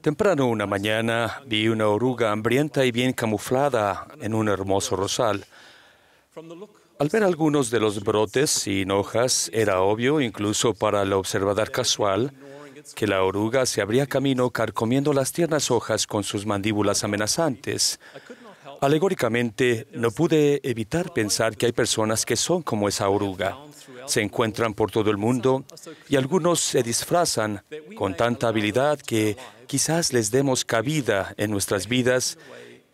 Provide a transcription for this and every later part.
Temprano una mañana vi una oruga hambrienta y bien camuflada en un hermoso rosal. Al ver algunos de los brotes sin hojas, era obvio, incluso para el observador casual, que la oruga se abría camino carcomiendo las tiernas hojas con sus mandíbulas amenazantes. Alegóricamente, no pude evitar pensar que hay personas que son como esa oruga. Se encuentran por todo el mundo y algunos se disfrazan con tanta habilidad que quizás les demos cabida en nuestras vidas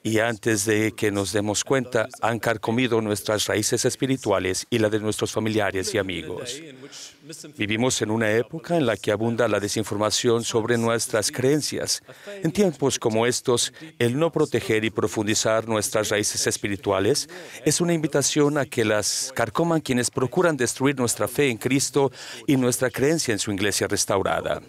y antes de que nos demos cuenta, han carcomido nuestras raíces espirituales y la de nuestros familiares y amigos. Vivimos en una época en la que abunda la desinformación sobre nuestras creencias. En tiempos como estos, el no proteger y profundizar nuestras raíces espirituales es una invitación a que las carcoman quienes procuran destruir nuestra fe en Cristo y nuestra creencia en su iglesia restaurada.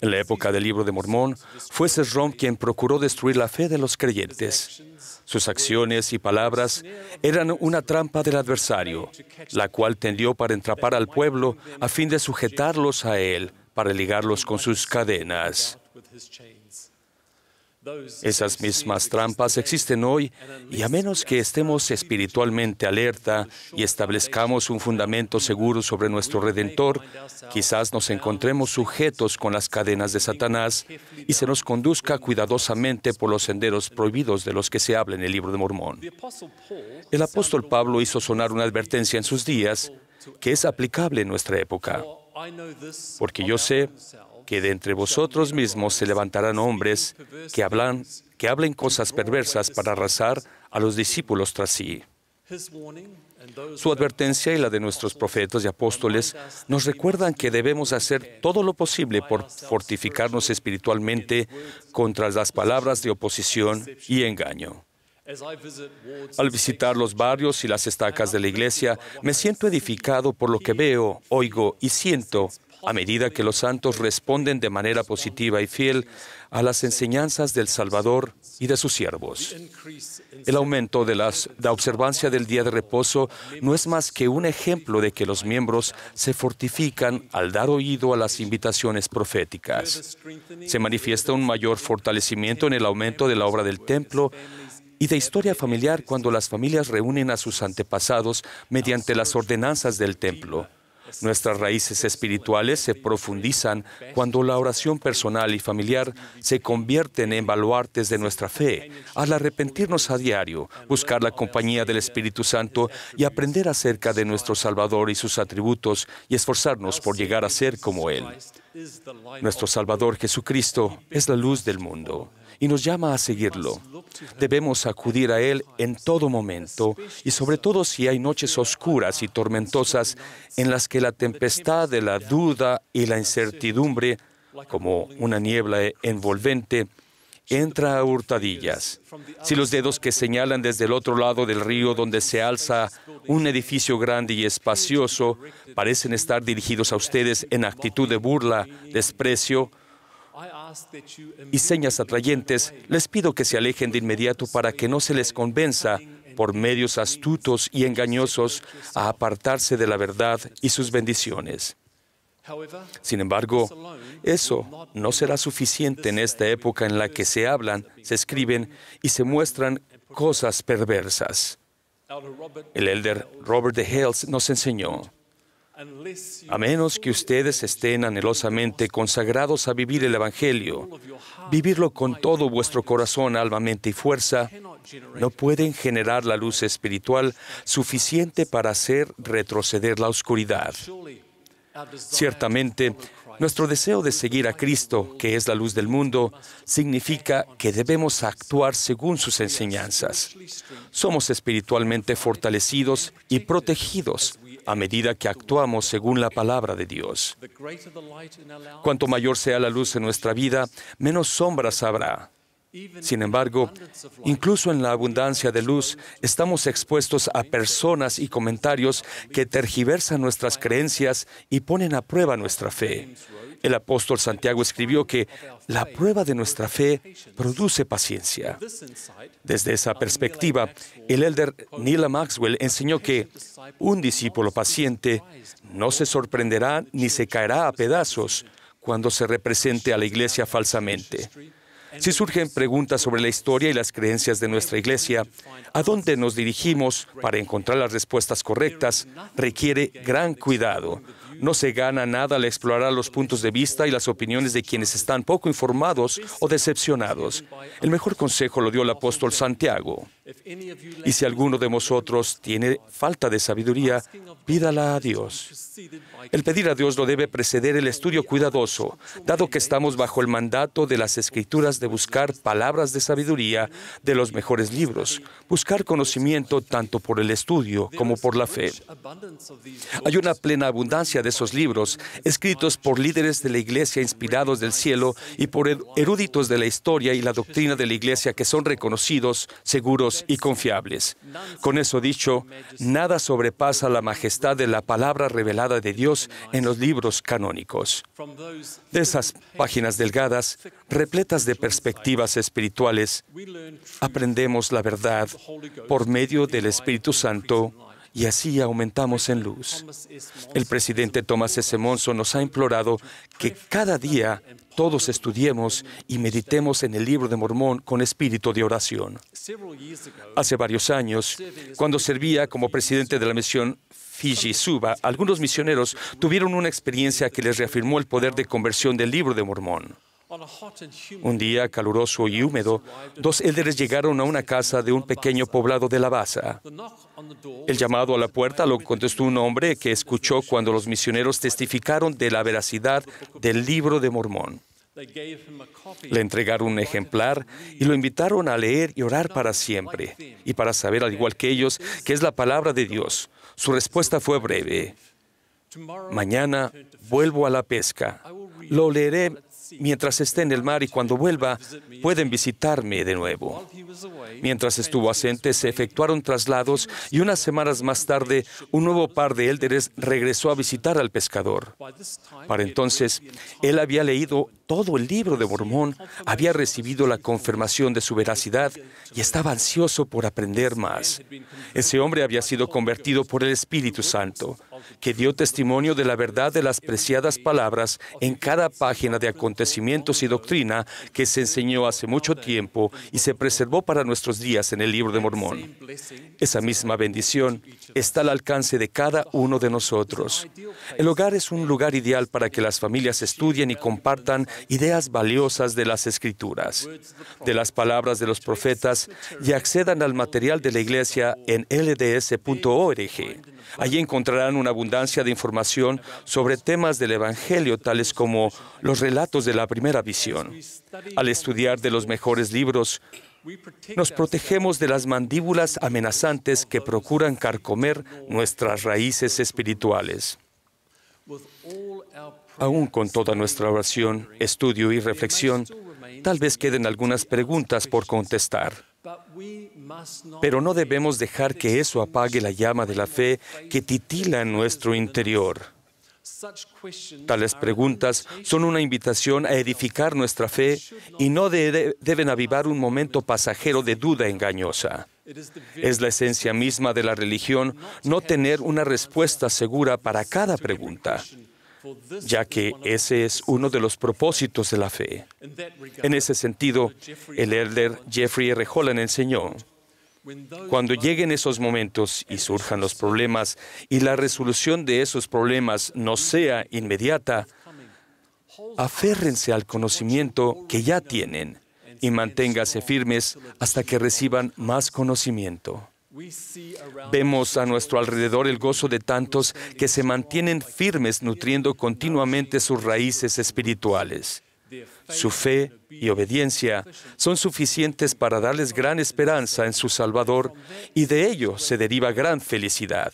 En la época del libro de Mormón, fue Sesrom quien procuró destruir la fe de los creyentes. Sus acciones y palabras eran una trampa del adversario, la cual tendió para entrapar al pueblo a fin de sujetarlos a él, para ligarlos con sus cadenas. Esas mismas trampas existen hoy y a menos que estemos espiritualmente alerta y establezcamos un fundamento seguro sobre nuestro Redentor, quizás nos encontremos sujetos con las cadenas de Satanás y se nos conduzca cuidadosamente por los senderos prohibidos de los que se habla en el libro de Mormón. El apóstol Pablo hizo sonar una advertencia en sus días que es aplicable en nuestra época. Porque yo sé que de entre vosotros mismos se levantarán hombres que, hablan, que hablen cosas perversas para arrasar a los discípulos tras sí. Su advertencia y la de nuestros profetas y apóstoles nos recuerdan que debemos hacer todo lo posible por fortificarnos espiritualmente contra las palabras de oposición y engaño. Al visitar los barrios y las estacas de la iglesia, me siento edificado por lo que veo, oigo y siento a medida que los santos responden de manera positiva y fiel a las enseñanzas del Salvador y de sus siervos. El aumento de la observancia del día de reposo no es más que un ejemplo de que los miembros se fortifican al dar oído a las invitaciones proféticas. Se manifiesta un mayor fortalecimiento en el aumento de la obra del templo y de historia familiar cuando las familias reúnen a sus antepasados mediante las ordenanzas del templo. Nuestras raíces espirituales se profundizan cuando la oración personal y familiar se convierten en baluartes de nuestra fe. Al arrepentirnos a diario, buscar la compañía del Espíritu Santo y aprender acerca de nuestro Salvador y sus atributos y esforzarnos por llegar a ser como Él. Nuestro Salvador Jesucristo es la luz del mundo y nos llama a seguirlo. Debemos acudir a Él en todo momento y sobre todo si hay noches oscuras y tormentosas en las que la tempestad de la duda y la incertidumbre, como una niebla envolvente, entra a hurtadillas. Si los dedos que señalan desde el otro lado del río donde se alza un edificio grande y espacioso parecen estar dirigidos a ustedes en actitud de burla, desprecio, y señas atrayentes, les pido que se alejen de inmediato para que no se les convenza por medios astutos y engañosos a apartarse de la verdad y sus bendiciones. Sin embargo, eso no será suficiente en esta época en la que se hablan, se escriben y se muestran cosas perversas. El elder Robert de Hales nos enseñó, a menos que ustedes estén anhelosamente consagrados a vivir el Evangelio, vivirlo con todo vuestro corazón, alma, mente y fuerza, no pueden generar la luz espiritual suficiente para hacer retroceder la oscuridad. Ciertamente, nuestro deseo de seguir a Cristo, que es la luz del mundo, significa que debemos actuar según sus enseñanzas. Somos espiritualmente fortalecidos y protegidos a medida que actuamos según la palabra de Dios. Cuanto mayor sea la luz en nuestra vida, menos sombras habrá. Sin embargo, incluso en la abundancia de luz, estamos expuestos a personas y comentarios que tergiversan nuestras creencias y ponen a prueba nuestra fe. El apóstol Santiago escribió que la prueba de nuestra fe produce paciencia. Desde esa perspectiva, el elder Neil Maxwell enseñó que un discípulo paciente no se sorprenderá ni se caerá a pedazos cuando se represente a la iglesia falsamente. Si surgen preguntas sobre la historia y las creencias de nuestra iglesia, a dónde nos dirigimos para encontrar las respuestas correctas, requiere gran cuidado. No se gana nada al explorar los puntos de vista y las opiniones de quienes están poco informados o decepcionados. El mejor consejo lo dio el apóstol Santiago. Y si alguno de vosotros tiene falta de sabiduría, pídala a Dios. El pedir a Dios lo debe preceder el estudio cuidadoso, dado que estamos bajo el mandato de las escrituras de buscar palabras de sabiduría de los mejores libros, buscar conocimiento tanto por el estudio como por la fe. Hay una plena abundancia de esos libros, escritos por líderes de la iglesia inspirados del cielo y por eruditos de la historia y la doctrina de la iglesia que son reconocidos, seguros y confiables. Con eso dicho, nada sobrepasa la majestad de la palabra revelada de Dios en los libros canónicos. De esas páginas delgadas, repletas de perspectivas espirituales, aprendemos la verdad por medio del Espíritu Santo y así aumentamos en luz. El presidente Thomas S. Monson nos ha implorado que cada día todos estudiemos y meditemos en el libro de Mormón con espíritu de oración. Hace varios años, cuando servía como presidente de la misión Fiji Suba, algunos misioneros tuvieron una experiencia que les reafirmó el poder de conversión del libro de Mormón. Un día caluroso y húmedo, dos élderes llegaron a una casa de un pequeño poblado de La Baza. El llamado a la puerta lo contestó un hombre que escuchó cuando los misioneros testificaron de la veracidad del libro de Mormón. Le entregaron un ejemplar y lo invitaron a leer y orar para siempre, y para saber, al igual que ellos, que es la palabra de Dios. Su respuesta fue breve. Mañana vuelvo a la pesca. Lo leeré mientras esté en el mar y cuando vuelva pueden visitarme de nuevo. Mientras estuvo ausente se efectuaron traslados y unas semanas más tarde un nuevo par de élderes regresó a visitar al pescador. Para entonces, él había leído todo el libro de Mormón, había recibido la confirmación de su veracidad y estaba ansioso por aprender más. Ese hombre había sido convertido por el Espíritu Santo que dio testimonio de la verdad de las preciadas palabras en cada página de acontecimientos y doctrina que se enseñó hace mucho tiempo y se preservó para nuestros días en el libro de Mormón. Esa misma bendición está al alcance de cada uno de nosotros. El hogar es un lugar ideal para que las familias estudien y compartan ideas valiosas de las escrituras, de las palabras de los profetas y accedan al material de la iglesia en lds.org. Allí encontrarán una abundancia de información sobre temas del Evangelio, tales como los relatos de la primera visión. Al estudiar de los mejores libros, nos protegemos de las mandíbulas amenazantes que procuran carcomer nuestras raíces espirituales. Aún con toda nuestra oración, estudio y reflexión, tal vez queden algunas preguntas por contestar. Pero no debemos dejar que eso apague la llama de la fe que titila en nuestro interior. Tales preguntas son una invitación a edificar nuestra fe y no deben avivar un momento pasajero de duda engañosa. Es la esencia misma de la religión no tener una respuesta segura para cada pregunta, ya que ese es uno de los propósitos de la fe. En ese sentido, el elder Jeffrey R. Holland enseñó, cuando lleguen esos momentos y surjan los problemas y la resolución de esos problemas no sea inmediata, aférrense al conocimiento que ya tienen y manténgase firmes hasta que reciban más conocimiento. Vemos a nuestro alrededor el gozo de tantos que se mantienen firmes nutriendo continuamente sus raíces espirituales. Su fe y obediencia son suficientes para darles gran esperanza en su Salvador y de ello se deriva gran felicidad.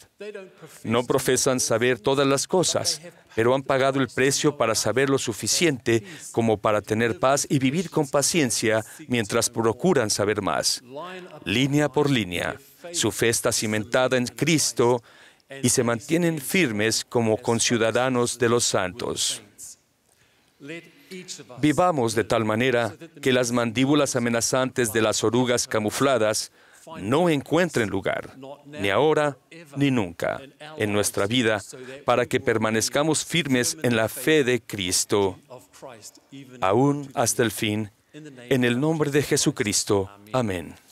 No profesan saber todas las cosas, pero han pagado el precio para saber lo suficiente como para tener paz y vivir con paciencia mientras procuran saber más. Línea por línea, su fe está cimentada en Cristo y se mantienen firmes como conciudadanos de los santos. Vivamos de tal manera que las mandíbulas amenazantes de las orugas camufladas no encuentren lugar, ni ahora ni nunca, en nuestra vida, para que permanezcamos firmes en la fe de Cristo, aún hasta el fin, en el nombre de Jesucristo. Amén.